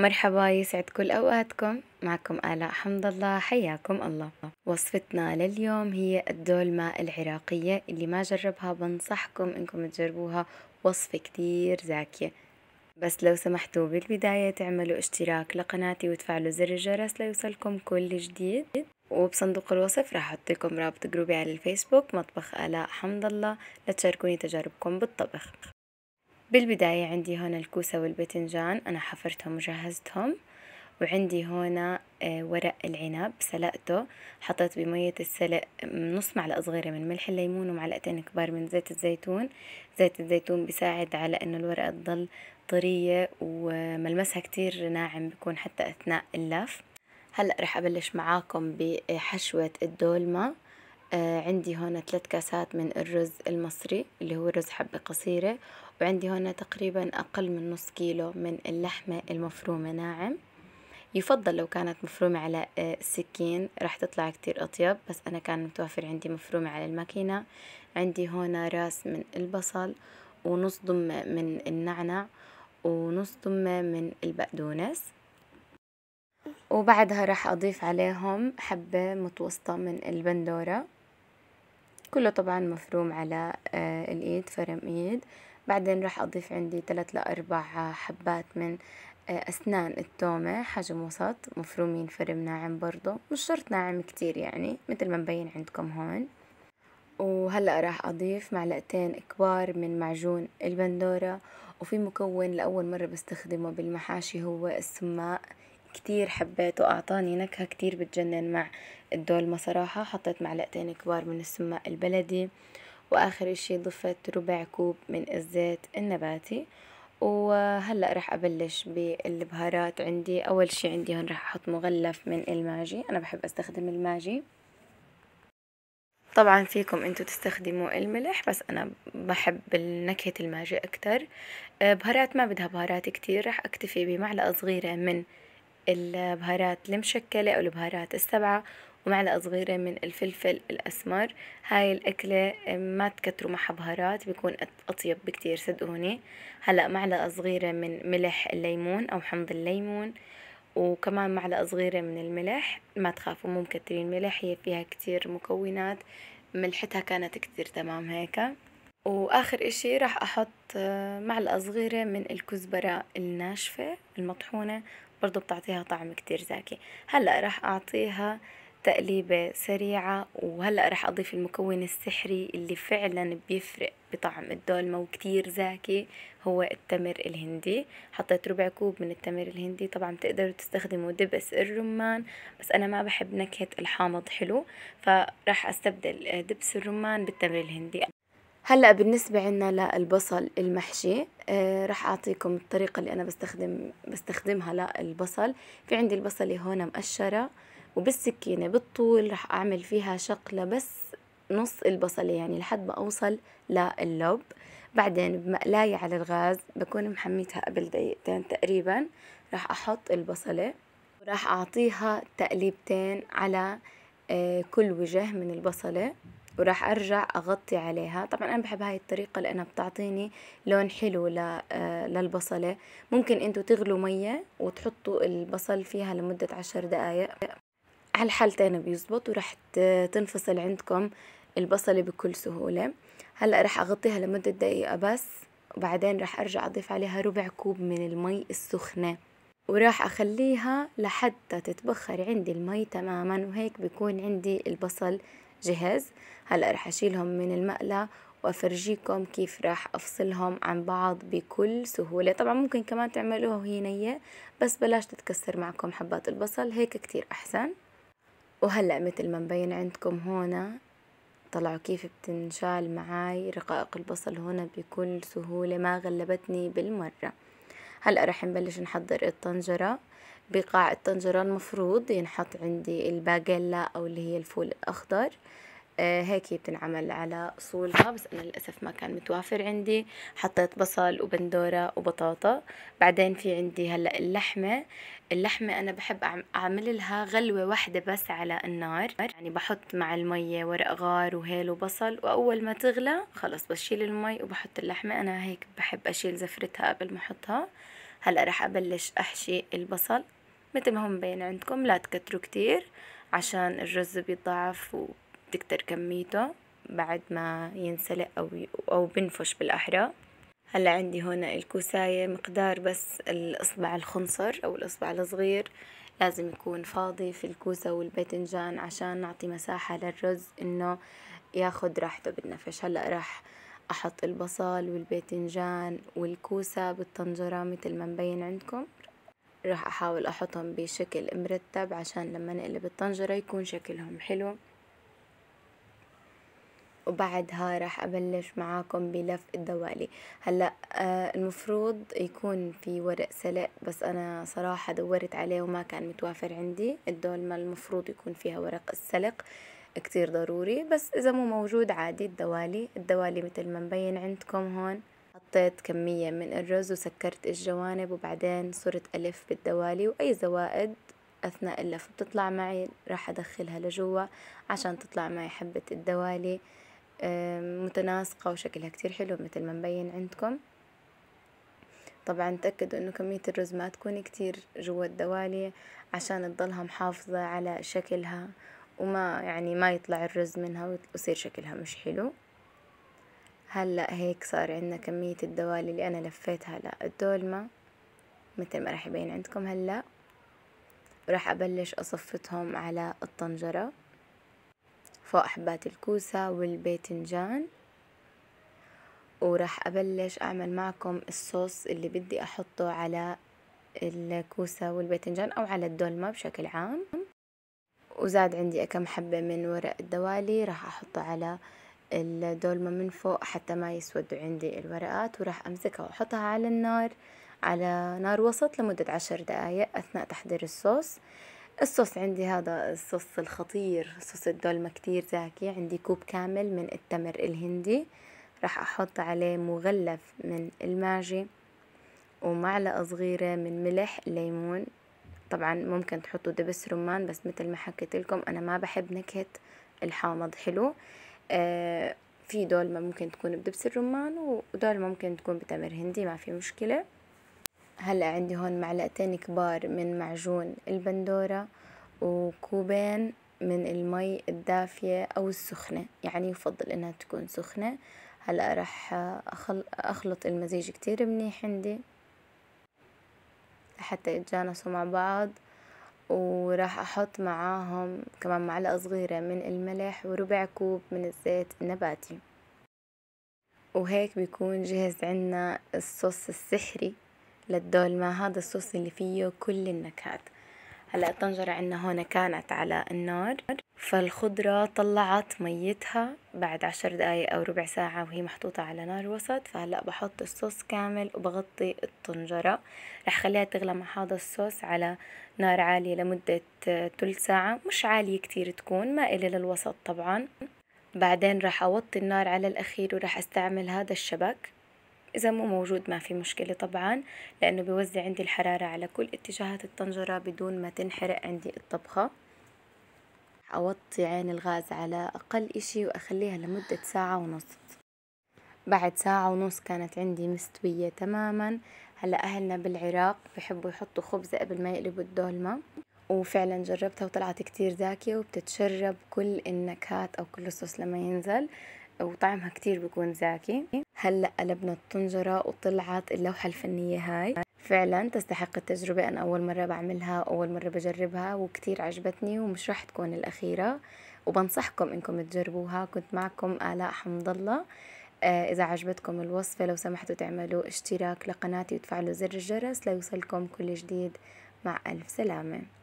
مرحبا يسعد كل أوقاتكم معكم آلاء حمد الله حياكم الله وصفتنا لليوم هي الدولمة العراقية اللي ما جربها بنصحكم انكم تجربوها وصفة كتير زاكية بس لو سمحتوا بالبداية تعملوا اشتراك لقناتي وتفعلوا زر الجرس ليوصلكم كل جديد وبصندوق الوصف راح أحط لكم رابط جروبي على الفيسبوك مطبخ آلاء حمد الله لتشاركوني تجاربكم بالطبخ بالبداية عندي هنا الكوسة والباذنجان أنا حفرتهم وجهزتهم وعندي هنا آه، ورق العنب سلقته حطيت بمية السلق نص معلقة صغيرة من ملح الليمون ومعلقتين كبار من زيت الزيتون زيت الزيتون بيساعد على انه الورقة تضل طرية وملمسها كتير ناعم بيكون حتى اثناء اللف هلأ رح ابلش معاكم بحشوة الدولمة آه، عندي هون ثلاث كاسات من الرز المصري اللي هو رز حبة قصيرة وعندي هون تقريبا أقل من نص كيلو من اللحمة المفرومة ناعم يفضل لو كانت مفرومة على السكين آه، راح تطلع كتير أطيب بس أنا كان متوفر عندي مفرومة على الماكينة عندي هون راس من البصل ونص ضمة من النعنع ونص ضمة من البقدونس وبعدها راح أضيف عليهم حبة متوسطة من البندورة كله طبعا مفروم على آه، الايد فرم ايد بعدين راح اضيف عندي ثلاث لاربع آه، حبات من آه، أسنان التومة حجم وسط مفرومين فرم ناعم برضو مش شرط ناعم كتير يعني مثل ما مبين عندكم هون وهلأ راح أضيف معلقتين كبار من معجون البندورة وفي مكون لأول مرة بستخدمه بالمحاشي هو السماق كتير حبيته أعطاني نكهة كتير بتجنن مع الدولمة صراحة حطيت معلقتين كبار من السماء البلدي وآخر اشي ضفت ربع كوب من الزيت النباتي وهلأ رح أبلش بالبهارات عندي أول شي عندي هون رح أحط مغلف من الماجي أنا بحب أستخدم الماجي طبعا فيكم انتو تستخدموا الملح بس انا بحب نكهة الماجي اكتر أه، بهارات ما بدها بهارات كتير رح اكتفي بمعلقة صغيرة من البهارات المشكلة أو البهارات السبعة ومعلقة صغيرة من الفلفل الأسمر هاي الأكلة ما تكتروا معها بهارات بيكون أطيب بكتير صدقوني هلأ معلقة صغيرة من ملح الليمون أو حمض الليمون وكمان معلقة صغيرة من الملح ما تخافوا مو مكترين ملح هي فيها كتير مكونات ملحتها كانت كتير تمام هيك واخر اشي راح احط آه، معلقة صغيرة من الكزبرة الناشفة المطحونة برضو بتعطيها طعم كتير زاكي هلأ راح أعطيها تقليبة سريعة وهلأ راح أضيف المكون السحري اللي فعلا بيفرق بطعم الدولمة وكتير زاكي هو التمر الهندي حطيت ربع كوب من التمر الهندي طبعا بتقدروا تستخدموا دبس الرمان بس أنا ما بحب نكهة الحامض حلو فراح أستبدل دبس الرمان بالتمر الهندي هلا بالنسبة عنا للبصل المحشي آه رح أعطيكم الطريقة اللي أنا بستخدم بستخدمها للبصل في عندي البصلة هون مقشرة وبالسكينة بالطول رح أعمل فيها شقلة بس نص البصلة يعني لحد ما أوصل لللب بعدين بمقلاية على الغاز بكون محميتها قبل دقيقتين تقريبا رح أحط البصلة وراح أعطيها تقليبتين على آه كل وجه من البصلة وراح ارجع اغطي عليها طبعا انا بحب هاي الطريقة لانها بتعطيني لون حلو آه، للبصلة ممكن انتوا تغلوا مية وتحطوا البصل فيها لمدة عشر دقايق على الحالتين بيزبط وراح تنفصل عندكم البصلة بكل سهولة هلأ راح اغطيها لمدة دقيقة بس وبعدين راح ارجع اضيف عليها ربع كوب من المي السخنة وراح اخليها لحتى تتبخر عندي المي تماما وهيك بيكون عندي البصل جهز هلا رح اشيلهم من المقلة وافرجيكم كيف راح افصلهم عن بعض بكل سهولة طبعا ممكن كمان تعملوها وهي نية بس بلاش تتكسر معكم حبات البصل هيك كتير احسن وهلا مثل ما مبين عندكم هون طلعوا كيف بتنشال معاي رقائق البصل هون بكل سهولة ما غلبتني بالمرة هلأ رح نبلش نحضر الطنجرة بقاع الطنجرة المفروض ينحط عندي الباجيلا أو اللي هي الفول الأخضر آه، هيك بتنعمل على أصولها بس أنا للأسف ما كان متوافر عندي حطيت بصل وبندورة وبطاطا بعدين في عندي هلأ اللحمة اللحمة أنا بحب أعمل لها غلوة واحدة بس على النار يعني بحط مع المية ورق غار وهيل وبصل وأول ما تغلى خلص بشيل المي وبحط اللحمة أنا هيك بحب أشيل زفرتها قبل ما أحطها هلأ رح أبلش أحشي البصل مثل ما هو مبين عندكم لا تكتروا كتير عشان الرز بيضعف وتكتر كميته بعد ما ينسلق أو, أو بنفش بالأحرى هلا عندي هنا الكوساية مقدار بس الإصبع الخنصر أو الإصبع الصغير لازم يكون فاضي في الكوسة والباذنجان عشان نعطي مساحة للرز إنه ياخد راحته بالنفش هلا راح أحط البصل والباذنجان والكوسة بالطنجرة مثل ما مبين عندكم راح احاول احطهم بشكل مرتب عشان لما نقلب الطنجرة يكون شكلهم حلو وبعدها راح ابلش معاكم بلف الدوالي هلا آه المفروض يكون في ورق سلق بس انا صراحة دورت عليه وما كان متوافر عندي الدولمة المفروض يكون فيها ورق السلق كتير ضروري بس اذا مو موجود عادي الدوالي الدوالي مثل ما مبين عندكم هون حطيت كمية من الرز وسكرت الجوانب وبعدين صرت ألف بالدوالي وأي زوائد أثناء اللف بتطلع معي راح أدخلها لجوا عشان تطلع معي حبة الدوالي متناسقة وشكلها كتير حلو مثل ما مبين عندكم طبعا تأكدوا انه كمية الرز ما تكون كتير جوا الدوالي عشان تضلها محافظة على شكلها وما يعني ما يطلع الرز منها ويصير شكلها مش حلو هلا هيك صار عندنا كمية الدوالي اللي أنا لفيتها للدولمة مثل ما راح يبين عندكم هلا راح أبلش أصفتهم على الطنجرة فوق حبات الكوسة والباذنجان وراح أبلش أعمل معكم الصوص اللي بدي أحطه على الكوسة والباذنجان أو على الدولمة بشكل عام وزاد عندي كم حبة من ورق الدوالي راح أحطه على الدولمة من فوق حتى ما يسودوا عندي الورقات وراح أمسكها وأحطها على النار على نار وسط لمدة عشر دقايق أثناء تحضير الصوص الصوص عندي هذا الصوص الخطير صوص الدولمة كتير زاكي عندي كوب كامل من التمر الهندي راح أحط عليه مغلف من الماجي ومعلقة صغيرة من ملح ليمون طبعا ممكن تحطوا دبس رمان بس مثل ما حكيت لكم أنا ما بحب نكهة الحامض حلو في دولمة ممكن تكون بدبس الرمان ودولمة ممكن تكون بتمر هندي ما في مشكلة هلا عندي هون معلقتين كبار من معجون البندورة وكوبين من المي الدافية أو السخنة يعني يفضل إنها تكون سخنة هلا راح أخلط المزيج كتير منيح عندي لحتى يتجانسوا مع بعض وراح أحط معاهم كمان معلقة صغيرة من الملح وربع كوب من الزيت النباتي وهيك بيكون جهز عنا الصوص السحري للدولمة هذا الصوص اللي فيه كل النكهات هلا الطنجرة عنا هون كانت على النار فالخضرة طلعت ميتها بعد عشر دقايق أو ربع ساعة وهي محطوطة على نار وسط فهلأ بحط الصوص كامل وبغطي الطنجرة رح خليها تغلى مع هذا الصوص على نار عالية لمدة تلت ساعة مش عالية كتير تكون مائلة للوسط طبعا بعدين رح أوطي النار على الأخير ورح أستعمل هذا الشبك إذا مو موجود ما في مشكلة طبعا لأنه بيوزع عندي الحرارة على كل اتجاهات الطنجرة بدون ما تنحرق عندي الطبخة أوطي عين الغاز على أقل إشي وأخليها لمدة ساعة ونص بعد ساعة ونص كانت عندي مستوية تماما هلا أهلنا بالعراق بحبوا يحطوا خبز قبل ما يقلبوا الدولمة وفعلا جربتها وطلعت كتير زاكية وبتتشرب كل النكهات أو كل الصوص لما ينزل وطعمها كتير بيكون زاكي هلأ قلبنا الطنجرة وطلعت اللوحة الفنية هاي فعلا تستحق التجربة أنا أول مرة بعملها وأول مرة بجربها وكتير عجبتني ومش راح تكون الأخيرة وبنصحكم إنكم تجربوها كنت معكم آلاء حمد الله آه، إذا عجبتكم الوصفة لو سمحتوا تعملوا اشتراك لقناتي وتفعلوا زر الجرس ليوصلكم كل جديد مع ألف سلامة